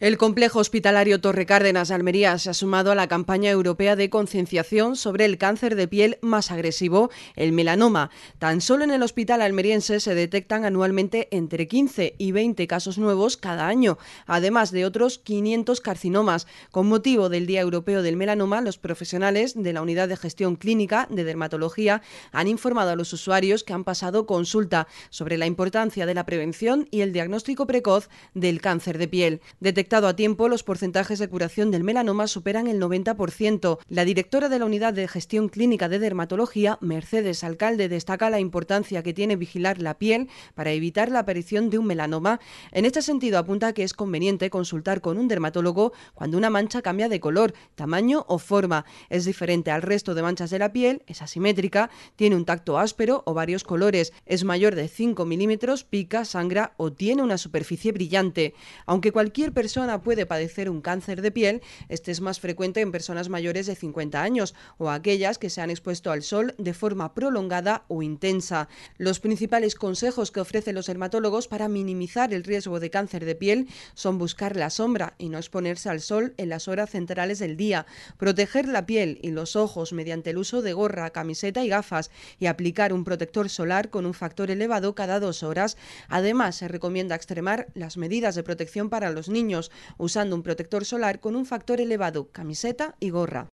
El complejo hospitalario Torre Cárdenas Almería se ha sumado a la campaña europea de concienciación sobre el cáncer de piel más agresivo, el melanoma. Tan solo en el hospital almeriense se detectan anualmente entre 15 y 20 casos nuevos cada año, además de otros 500 carcinomas. Con motivo del Día Europeo del Melanoma, los profesionales de la Unidad de Gestión Clínica de Dermatología han informado a los usuarios que han pasado consulta sobre la importancia de la prevención y el diagnóstico precoz del cáncer de piel a tiempo, los porcentajes de curación del melanoma superan el 90%. La directora de la Unidad de Gestión Clínica de Dermatología, Mercedes Alcalde, destaca la importancia que tiene vigilar la piel para evitar la aparición de un melanoma. En este sentido, apunta que es conveniente consultar con un dermatólogo cuando una mancha cambia de color, tamaño o forma. Es diferente al resto de manchas de la piel, es asimétrica, tiene un tacto áspero o varios colores, es mayor de 5 milímetros, pica, sangra o tiene una superficie brillante. Aunque cualquier persona puede padecer un cáncer de piel, este es más frecuente en personas mayores de 50 años o aquellas que se han expuesto al sol de forma prolongada o intensa. Los principales consejos que ofrecen los dermatólogos para minimizar el riesgo de cáncer de piel son buscar la sombra y no exponerse al sol en las horas centrales del día, proteger la piel y los ojos mediante el uso de gorra, camiseta y gafas y aplicar un protector solar con un factor elevado cada dos horas. Además, se recomienda extremar las medidas de protección para los niños, usando un protector solar con un factor elevado, camiseta y gorra.